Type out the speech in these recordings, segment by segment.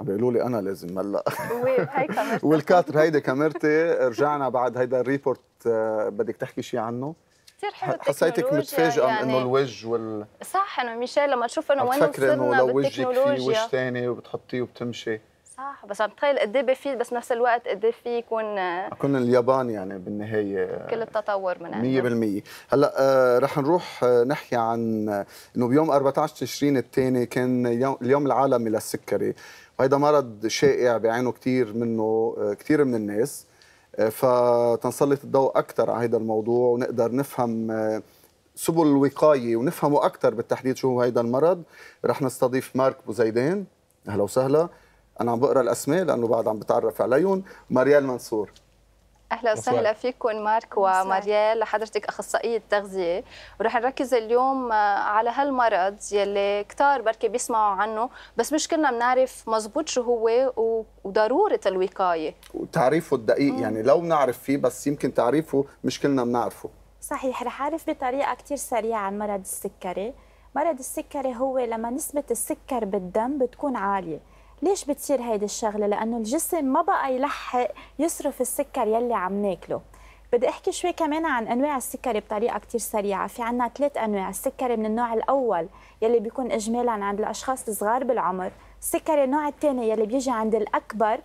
عم بيقولوا لي انا لازم هلا والكاتر هيدي كاميرتي رجعنا بعد هيدا الريبورت آه، بدك تحكي شيء عنه كثير حلو حسيتك متفاجئه يعني انه الوجه وال صح انه ميشيل لما تشوف انه وين وصلنا انه لو وجهك في وجه ثاني وبتحطيه وبتمشي صح بس عم بتخيل قد ايه بفيد بس نفس الوقت قد ايه في يكون كنا اليابان يعني بالنهايه كل التطور من عندنا 100% هلا آه رح نروح آه، نحكي عن انه بيوم 14 تشرين الثاني كان اليوم العالمي للسكري وهيدا مرض شائع بيعانوا كثير منه آه، كثير من الناس آه، فتنسلط الضوء اكثر على هذا الموضوع ونقدر نفهم سبل الوقايه ونفهمه اكثر بالتحديد شو هو هذا المرض رح نستضيف مارك بوزيدان اهلا وسهلا انا عم بقرا الاسماء لانه بعد عم بتعرف عليهم ماريال منصور اهلا وسهلا فيكم مارك وماريال حضرتك اخصائيه تغذيه ورح نركز اليوم آه، على هالمرض يلي كتار بركي بيسمعوا عنه بس مش كلنا بنعرف مزبوط شو هو وضروره الوقايه وتعريفه الدقيق مم. يعني لو بنعرف فيه بس يمكن تعريفه مش كلنا بنعرفه صحيح رح اعرف بطريقه كثير سريعه عن مرض السكري مرض السكري هو لما نسبه السكر بالدم بتكون عاليه ليش بتصير هيدي الشغله لانه الجسم ما بقى يلحق يصرف السكر يلي عم ناكله بدي احكي شوي كمان عن انواع السكري بطريقه كثير سريعه في عنا ثلاث انواع السكري من النوع الاول يلي بيكون اجمالا عند الاشخاص الصغار بالعمر السكري النوع الثاني يلي بيجي عند الاكبر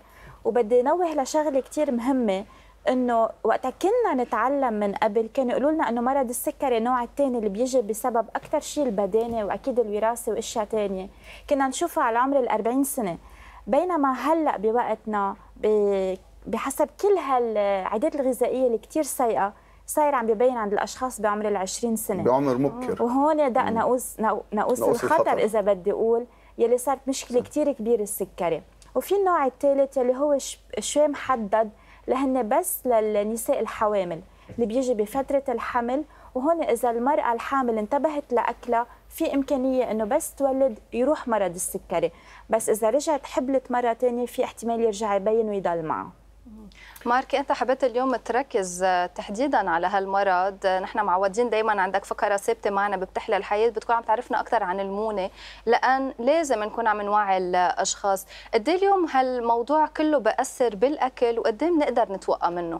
وبدي نوه لشغله كثير مهمه انه وقتها كنا نتعلم من قبل كانوا يقولوا لنا انه مرض السكري النوع الثاني اللي بيجي بسبب اكثر شيء البدانه واكيد الوراثه واشياء ثانيه كنا نشوفها على عمر ال 40 سنه بينما هلا بوقتنا بحسب كل هالعادات الغذائيه اللي كثير سيئه صاير عم ببين عند الاشخاص بعمر ال 20 سنه بعمر مبكر وهون ده نقوص نقوص الخطر اذا بدي اقول يلي صارت مشكله كثير كبيره السكري وفي النوع الثالث يلي هو شوي محدد لهن بس للنساء الحوامل اللي بيجي بفترة الحمل وهون إذا المرأة الحامل انتبهت لأكلها في إمكانية إنه بس تولد يروح مرض السكري بس إذا رجعت حبلت مرة تانية في احتمال يرجع يبين ويضل معه مارك انت حبيت اليوم تركز آه، تحديدا على هالمرض آه، نحن معودين دائما عندك فقره ثابته معنا بتحلى الحياه بتكون عم تعرفنا اكثر عن المونه لان لازم نكون عم نوعي الاشخاص قد إيه اليوم هالموضوع كله بأثر بالاكل وقد إيه بنقدر نتوقى منه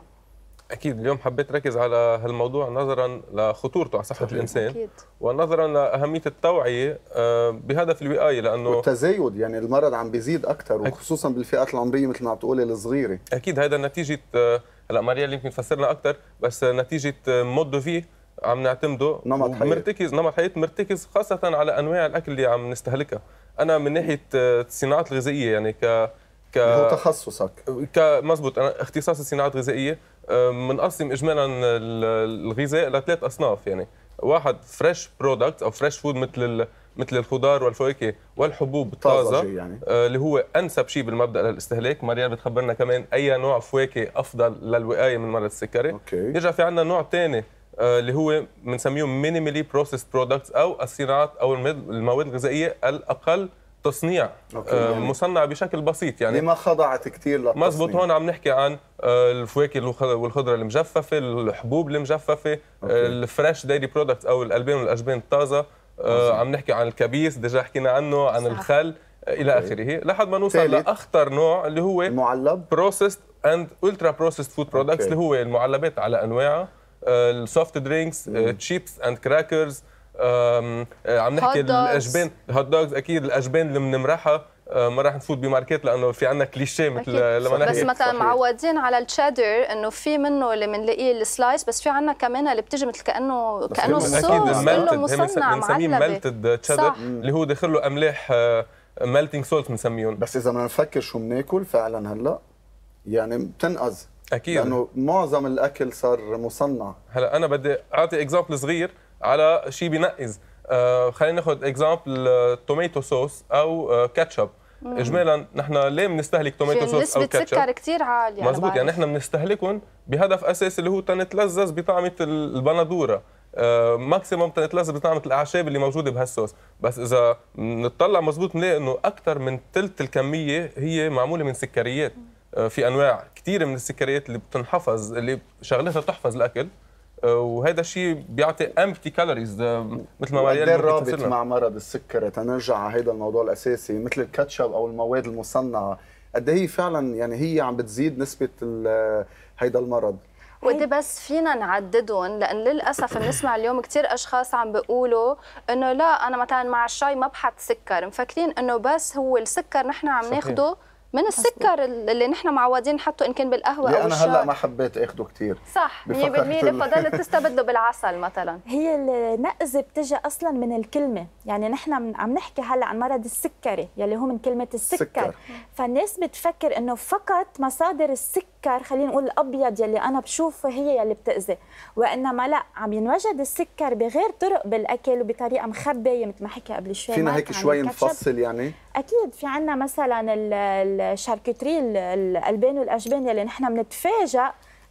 اكيد اليوم حبيت ركز على هالموضوع نظرا لخطورته على صحه الانسان أكيد. ونظرا لاهميه التوعيه آه، بهدف الوقايه لانه والتزايد يعني المرض عم بيزيد اكثر وخصوصا بالفئات العمريه مثل ما عم تقولي الصغيره اكيد هذا نتيجه آه، هلا اللي يمكن تفسر لنا اكثر بس نتيجه آه، مود في عم نعتمده نمط حياه مرتكز نمط حياه مرتكز خاصه على انواع الاكل اللي عم نستهلكها انا من ناحيه الصناعات الغذائيه يعني ك ك هو تخصصك كمزبوط انا اختصاصي صناعات غذائيه منقسم اجمالا الغذاء لثلاث اصناف يعني واحد فريش برودكت او فريش فود مثل مثل الخضار والفواكه والحبوب الطازه يعني. أه، اللي هو انسب شيء بالمبدا للاستهلاك مريم بتخبرنا كمان اي نوع فواكه افضل للوقايه من مرض السكري أوكي. يرجع في عندنا نوع ثاني أه، اللي هو بنسميهم مينيمالي بروسيس برودكتس او الصناعات او المواد الغذائيه الاقل تصنيع يعني مصنع بشكل بسيط يعني لما خضعت كثير للتصنيع مزبوط هون عم نحكي عن آه، الفواكه والخضره المجففه الحبوب المجففه آه، الفريش ديري برودكتس او الالبان والاجبان الطازه عم نحكي عن الكبيس ديجا حكينا عنه عن صح. الخل الى اخره لحد ما نوصل لاخطر نوع اللي هو المعلب بروسيسد اند الترا بروسيسد فود برودكتس اللي هو المعلبات على انواعها السوفت درينكس تشيبس اند كراكرز آه، عم نحكي الاجبان هوت دوغز اكيد الاجبان اللي بنمرحها أه، ما راح نفوت بماركات لانه في عندنا كليشيه مثل لما نحكي بس مثلا معودين على التشادر انه في منه اللي بنلاقيه السلايس بس في عندنا كمان اللي بتيجي مثل كانه كانه الصوص اكيد الملتد بنسميه ملتد تشادر اللي هو داخل له املاح ملتنج سولت بنسميهم بس اذا بدنا نفكر شو بناكل فعلا هلا يعني بتنقذ اكيد لانه معظم الاكل صار مصنع هلا انا بدي اعطي اكزامبل صغير على شيء بينقز آه، خلينا ناخذ اكزامبل توميتو صوص او كاتشب آه، اجمالا نحن ليه بنستهلك توميتو صوص او كاتشب سكر كثير عاليه مزبوط يعني نحن بنستهلكهم بهدف اساسي اللي هو تنتلذذ بطعمه البندوره ماكسيموم آه، تنتلذذ بطعمه الاعشاب اللي موجوده بهالصوص بس اذا نطلع مزبوط بنلاقي انه اكثر من ثلث الكميه هي معموله من سكريات في انواع كثير من السكريات اللي بتنحفظ اللي شغلتها تحفظ الاكل وهذا الشيء بيعطي امبتي آه، كالوريز مثل ما مريم إيه رابط مع مرض السكر تنرجع على هذا الموضوع الاساسي مثل الكاتشب او المواد المصنعه قد إيه هي فعلا يعني هي عم بتزيد نسبه آه، هيدا المرض وقد بس فينا نعددهم لان للاسف بنسمع اليوم كثير اشخاص عم بيقولوا انه لا انا مثلا مع الشاي ما بحط سكر مفكرين انه بس هو السكر نحن عم ناخده من السكر اللي نحن معودين نحطه ان كان بالقهوه او انا هلا ما حبيت اخده كثير صح 100% فضلت تستبدله بالعسل مثلا هي النقزه بتجي اصلا من الكلمه يعني نحن عم نحكي هلا عن مرض السكري يلي هو من كلمه السكر, السكر. فالناس بتفكر انه فقط مصادر السكر خلينا نقول الابيض يلي انا بشوفه هي يلي بتاذي وانما لا عم ينوجد السكر بغير طرق بالاكل وبطريقه مخبيه مثل ما حكى قبل شوي فينا هيك شوي نفصل يعني اكيد في عندنا مثلا الشاركوتري الالبان والاجبان اللي نحن بنتفاجئ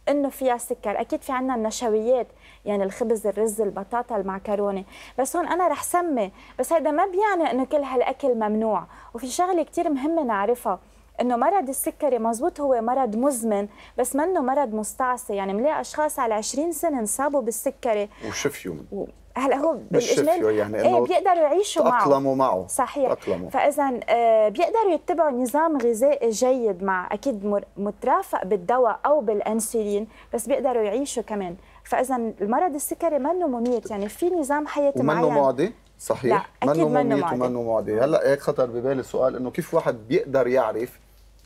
انه فيها سكر اكيد في عندنا النشويات يعني الخبز الرز البطاطا المعكرونه بس هون انا رح سمي بس هذا ما بيعني انه كل هالاكل ممنوع وفي شغله كثير مهمه نعرفها انه مرض السكري مزبوط هو مرض مزمن بس منه مرض مستعصي يعني بنلاقي اشخاص على 20 سنه انصابوا بالسكري وشفيوا هلا هو بالاجمال يعني إيه، انه ايه بيقدروا يعيشوا معه تاقلموا معه صحيح فاذا آه، بيقدروا يتبعوا نظام غذائي جيد مع اكيد مترافق بالدواء او بالانسولين بس بيقدروا يعيشوا كمان فاذا المرض السكري منه مميت يعني في نظام حياتي معين منه معدي صحيح لا أكيد منه مميت ومنه معدي هلا هيك إيه خطر ببالي السؤال انه كيف واحد بيقدر يعرف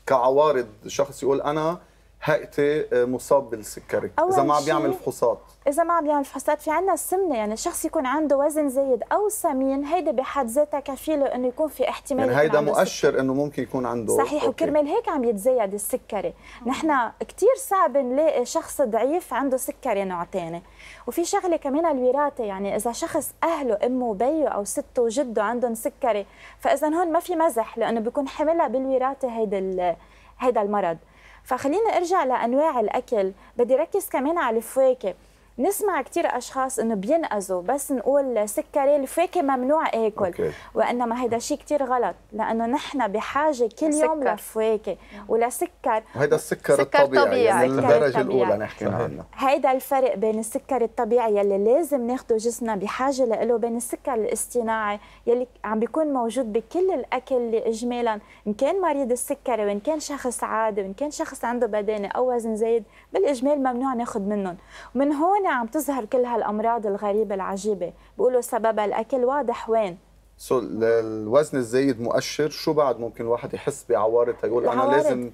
كعوارض شخص يقول انا هيئتي آه، مصاب بالسكري اذا ما عم بيعمل فحوصات اذا ما عم بيعمل فحوصات في عندنا السمنه يعني الشخص يكون عنده وزن زايد او سمين هيدا بحد ذاتها كفيله انه يكون في احتمال يعني هيدا مؤشر انه ممكن يكون عنده صحيح أوكي. وكرمال هيك عم يتزايد السكري آه. نحن كثير صعب نلاقي شخص ضعيف عنده سكري نوع ثاني وفي شغله كمان الوراثه يعني اذا شخص اهله امه وبيه او سته وجده عندهم سكري فاذا هون ما في مزح لانه بيكون حملها بالوراثه هيدا هيدا المرض فخلينا ارجع لانواع الاكل بدي ركز كمان على الفواكه نسمع كثير اشخاص انه بينقذوا بس نقول سكري الفاكهه ممنوع اكل أوكي. وانما هيدا شيء كثير غلط لانه نحن بحاجه كل يوم لفواكه ولسكر وهيدا السكر الطبيعي, الطبيعي. يعني الدرجه الاولى نحكي عنه هيدا الفرق بين السكر الطبيعي يلي لازم ناخده جسمنا بحاجه له بين السكر الاصطناعي يلي عم بيكون موجود بكل الاكل اللي اجمالا ان كان مريض السكري وان كان شخص عادي وان كان شخص عنده بدانه او وزن زايد بالاجمال ممنوع ناخذ منهم ومن هون هون عم تظهر كل هالامراض الغريبه العجيبه بيقولوا سببها الاكل واضح وين سو so, الوزن الزايد مؤشر شو بعد ممكن الواحد يحس بعوارض يقول انا لازم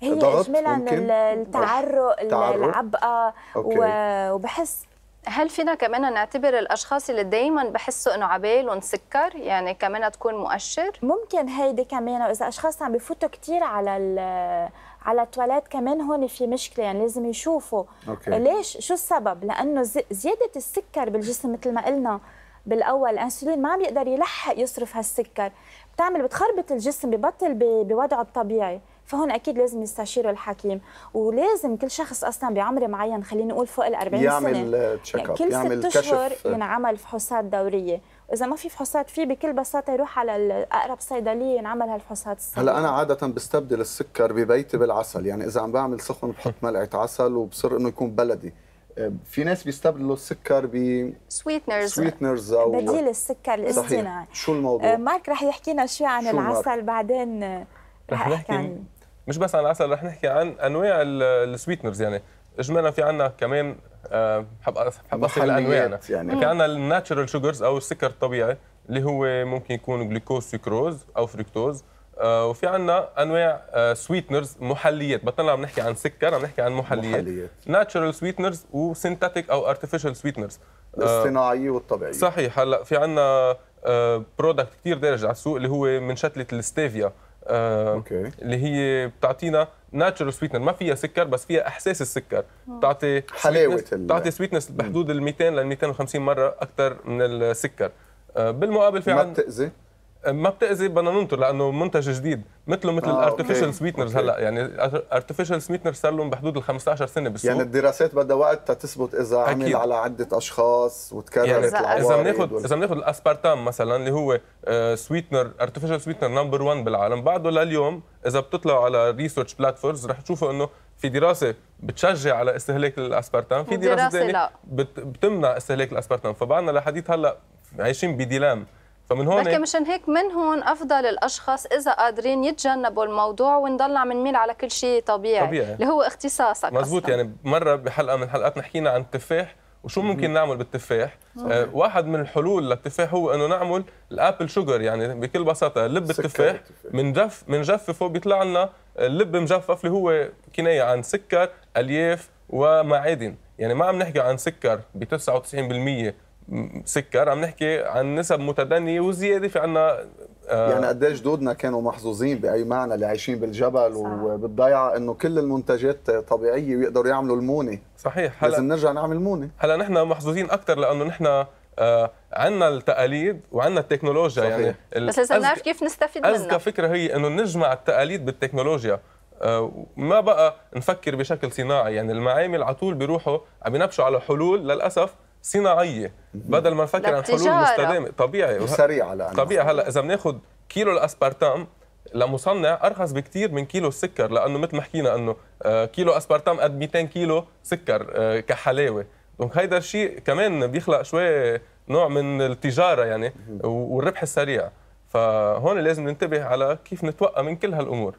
هي اجمالا التعرق, العبقه وبحس هل فينا كمان نعتبر الاشخاص اللي دائما بحسوا انه عبال سكر يعني كمان تكون مؤشر ممكن هيدي كمان اذا اشخاص عم بفوتوا كثير على على التواليت كمان هون في مشكله يعني لازم يشوفوا أوكي. ليش شو السبب لانه زياده السكر بالجسم مثل ما قلنا بالاول الانسولين ما عم يقدر يلحق يصرف هالسكر بتعمل بتخربط الجسم ببطل بوضعه الطبيعي فهون اكيد لازم يستشيروا الحكيم ولازم كل شخص اصلا بعمر معين خليني اقول فوق ال 40 سنه يعمل تشيك اب يعني كل يعمل ست اشهر ينعمل فحوصات دوريه اذا ما في فحوصات فيه بكل بساطه يروح على اقرب صيدليه ينعمل هالفحوصات هلا انا عاده بستبدل السكر ببيتي بالعسل يعني اذا عم بعمل سخن بحط ملعقه عسل وبصر انه يكون بلدي آه، في ناس بيستبدلوا السكر ب سويتنرز سويتنرز او بديل السكر الاصطناعي شو الموضوع؟ آه، مارك رح يحكي لنا شوي عن العسل مارك؟ بعدين آه، رح, رح نحكي عن مش بس عن العسل رح نحكي عن انواع السويتنرز يعني اجمالا في عندنا كمان بحب بحب اصل يعني. في عندنا الناتشرال شوجرز او السكر الطبيعي اللي هو ممكن يكون جلوكوز سكروز او فركتوز آه، وفي عندنا انواع سويتنرز آه، محليات بطلنا عم نحكي عن سكر عم نحكي عن محليات ناتشرال سويتنرز وسينتاتيك او ارتفيشال آه، سويتنرز الصناعيه والطبيعيه صحيح هلا في عندنا برودكت كثير دارج على السوق اللي هو من شتله الستيفيا أوكي. اللي هي بتعطينا ناتشرال سويتنر ما فيها سكر بس فيها احساس السكر بتعطي آه. حلاوه بتعطي سويتنس بحدود ال 200 لل 250 مره اكثر من السكر آه، بالمقابل في عندنا ما بتاذي ما بتاذي بدنا ننطر لانه منتج جديد مثله مثل آه الارتفيشال سويتنرز هلا يعني ارتفيشال سويتنرز صار لهم بحدود ال 15 سنه بالسوق يعني الدراسات بدها وقت تثبت اذا أكيد. عمل على عده اشخاص وتكررت يعني اذا بناخذ اذا بناخذ الاسبارتام مثلا اللي هو سويتنر ارتفيشال سويتنر نمبر 1 بالعالم بعده لليوم اذا بتطلعوا على ريسيرش بلاتفورمز رح تشوفوا انه في دراسه بتشجع على استهلاك الاسبرتام في دراسه ثانيه بتمنع استهلاك الاسبرتام فبعدنا لحديث هلا عايشين بديلام فمن هون بلكي مشان هيك من هون افضل الاشخاص اذا قادرين يتجنبوا الموضوع ونضل عم نميل على كل شيء طبيعي, طبيعي. اللي هو اختصاصك مزبوط يعني مره بحلقه من حلقاتنا حكينا عن التفاح وشو ممكن نعمل بالتفاح آه واحد من الحلول للتفاح هو انه نعمل الابل شوجر يعني بكل بساطه لب التفاح من بنجففه بيطلع لنا اللب مجفف اللي هو كنايه عن سكر الياف ومعادن يعني ما عم نحكي عن سكر ب 99% سكر عم نحكي عن نسب متدنيه وزياده في عنا آه يعني قديش جدودنا كانوا محظوظين باي معنى اللي عايشين بالجبل صح. وبالضيعه انه كل المنتجات طبيعيه ويقدروا يعملوا المونه صحيح هلا لازم نرجع نعمل مونه هلا نحن محظوظين اكثر لانه نحن آه عندنا التقاليد وعندنا التكنولوجيا يعني صحيح. يعني بس لازم نعرف كيف نستفيد منها اذكى فكره هي انه نجمع التقاليد بالتكنولوجيا آه، ما بقى نفكر بشكل صناعي يعني المعامل على طول بيروحوا عم ينبشوا على حلول للاسف صناعيه بدل ما نفكر عن حلول مستدامه طبيعي وسريعه طبيعي هلا اذا بناخذ كيلو الاسبرتام لمصنع ارخص بكثير من كيلو السكر لانه مثل ما حكينا انه آه، كيلو اسبرتام قد 200 كيلو سكر آه، كحلاوه دونك هيدا الشيء كمان بيخلق شوي نوع من التجاره يعني والربح السريع فهون لازم ننتبه على كيف نتوقع من كل هالامور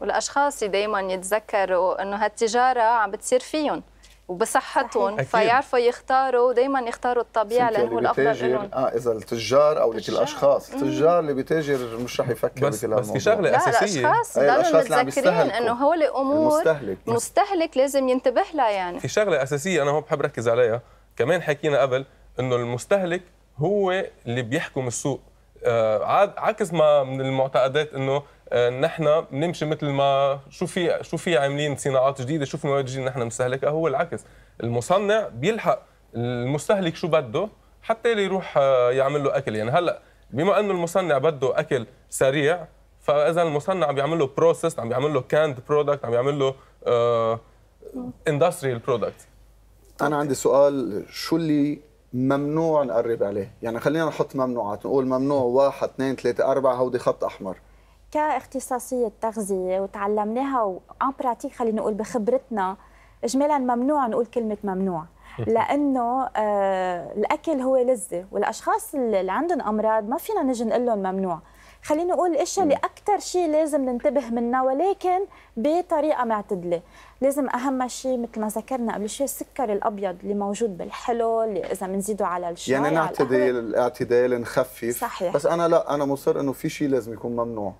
والاشخاص دائما يتذكروا انه هالتجاره عم بتصير فيهم وبصحتهم فيعرفوا يختاروا ودائما يختاروا الطبيعه لانه هو الافضل لهم اه اذا التجار او لك الاشخاص التجار اللي بيتاجر مش رح يفكر بس بس في شغله اساسيه إيه، لا الاشخاص ضلوا متذكرين انه هو الامور المستهلك مستهلك لازم ينتبه لها يعني في شغله اساسيه انا هون بحب ركز عليها كمان حكينا قبل انه المستهلك هو اللي بيحكم السوق آه عكس ما من المعتقدات انه آه، نحن بنمشي مثل ما شو في شو في عاملين صناعات جديده شو في مواد جديده نحن نستهلكها هو العكس المصنع بيلحق المستهلك شو بده حتى يروح آه، يعمل له اكل يعني هلا بما انه المصنع بده اكل سريع فاذا المصنع عم بيعمل له بروسيس عم بيعمل له كاند برودكت عم بيعمل له اندستريال آه، برودكت انا عندي سؤال شو اللي ممنوع نقرب عليه يعني خلينا نحط ممنوعات نقول ممنوع واحد اثنين ثلاثة أربعة هودي خط أحمر كاختصاصيه تغذيه وتعلمناها وان براتيك خلينا نقول بخبرتنا اجمالا ممنوع نقول كلمه ممنوع لانه آه الاكل هو لذه والاشخاص اللي عندهم امراض ما فينا نجي نقول لهم ممنوع خليني اقول الاشياء اللي اكثر شيء لازم ننتبه منها ولكن بطريقه معتدله لازم اهم شيء مثل ما ذكرنا قبل شوي السكر الابيض اللي موجود بالحلو اللي اذا بنزيده على الشاي يعني نعتدل الاعتدال نخفف صحيح. بس انا لا انا مصر انه في شيء لازم يكون ممنوع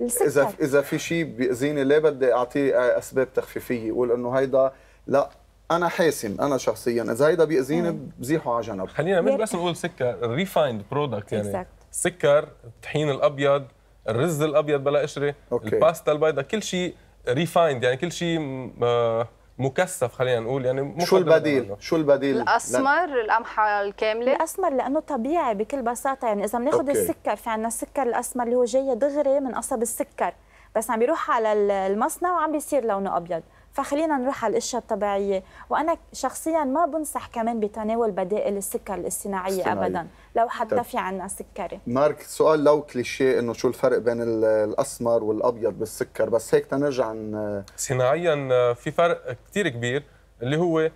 اذا اذا في شيء بيأذيني ليه بدي اعطيه اسباب تخفيفيه يقول انه هيدا لا انا حاسم انا شخصيا اذا هيدا بيأذيني بزيحه على جنب خلينا مش بس نقول سكر ريفايند برودكت يعني exact. السكر الطحين الابيض الرز الابيض بلا قشره الباستا البيضاء كل شيء ريفايند يعني كل شيء آه، مكثف خلينا نقول يعني شو البديل؟ شو البديل؟ الاسمر القمحه الكامله؟ الاسمر لانه طبيعي بكل بساطه يعني اذا بناخذ السكر في عندنا السكر الاسمر اللي هو جاي دغري من قصب السكر بس عم بيروح على المصنع وعم بيصير لونه ابيض فخلينا نروح على الاشياء الطبيعيه وانا شخصيا ما بنصح كمان بتناول بدائل السكر الاصطناعيه الصناعية. ابدا لو حتى طيب. في عندنا سكري مارك سؤال لو كليشيه انه شو الفرق بين الاسمر والابيض بالسكر بس هيك تنرجع عن صناعيا آه، في فرق كثير كبير اللي هو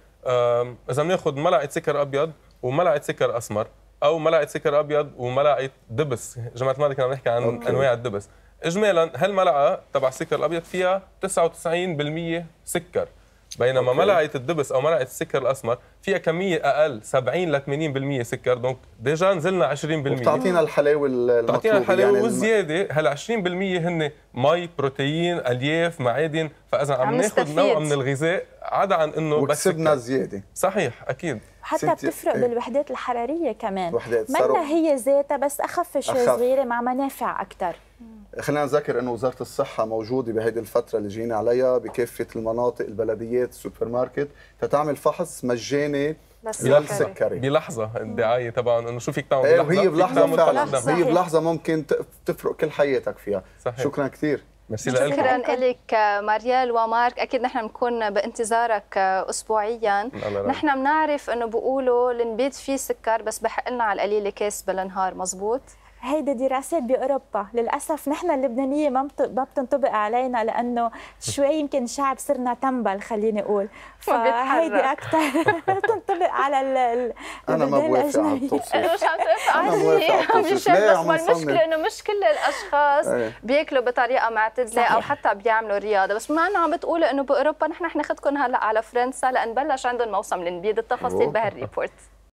اذا بناخذ ملعقه سكر ابيض وملعقه سكر اسمر او ملعقه سكر ابيض وملعقه دبس جماعه ما كنا عم نحكي عن أوكي. انواع الدبس اجمالا هالملعقه تبع السكر الابيض فيها 99% سكر بينما أوكي. ملعقه الدبس او ملعقه السكر الاسمر فيها كميه اقل 70 ل 80% سكر دونك ديجا نزلنا 20% بتعطينا يعني الحلاوه المطلوبه بتعطينا الحلاوه يعني والزياده هال 20% هن مي بروتين الياف معادن فاذا عم, عم ناخذ نوع من الغذاء عدا عن انه بس وكسبنا زياده صحيح اكيد حتى بتفرق ايه. بالوحدات الحراريه كمان وحدات منا هي ذاتها بس اخف شوي صغيره مع منافع اكثر خلينا نذكر انه وزاره الصحه موجوده بهيدي الفتره اللي جينا عليها بكافه المناطق البلديات السوبر ماركت تتعمل فحص مجاني للسكري بلحظه الدعايه تبعهم انه شو فيك تعمل إيه، بلحظه هي بلحظه فعلا هي بلحظه ممكن تفرق كل حياتك فيها صحيح. شكرا كثير ميرسي شكرا لك ماريال ومارك اكيد نحن بنكون بانتظارك آه، اسبوعيا نحن بنعرف انه بيقولوا النبيت فيه سكر بس بحق لنا على القليله كاس بالنهار مزبوط هيدا دراسات باوروبا للاسف نحن اللبنانيه ما ما بتنطبق علينا لانه شوي يمكن شعب صرنا تنبل خليني اقول فهيدي اكثر بتنطبق على ال ال انا ما بوافق على التوصيف انا مش عم على شيء بس المشكله انه مش كل الاشخاص إيه. بياكلوا بطريقه معتدله او حتى بيعملوا رياضه بس ما انا عم بتقول انه باوروبا نحن رح ناخذكم هلا على فرنسا لان بلش عندهم موسم النبيذ التفاصيل بهالريبورت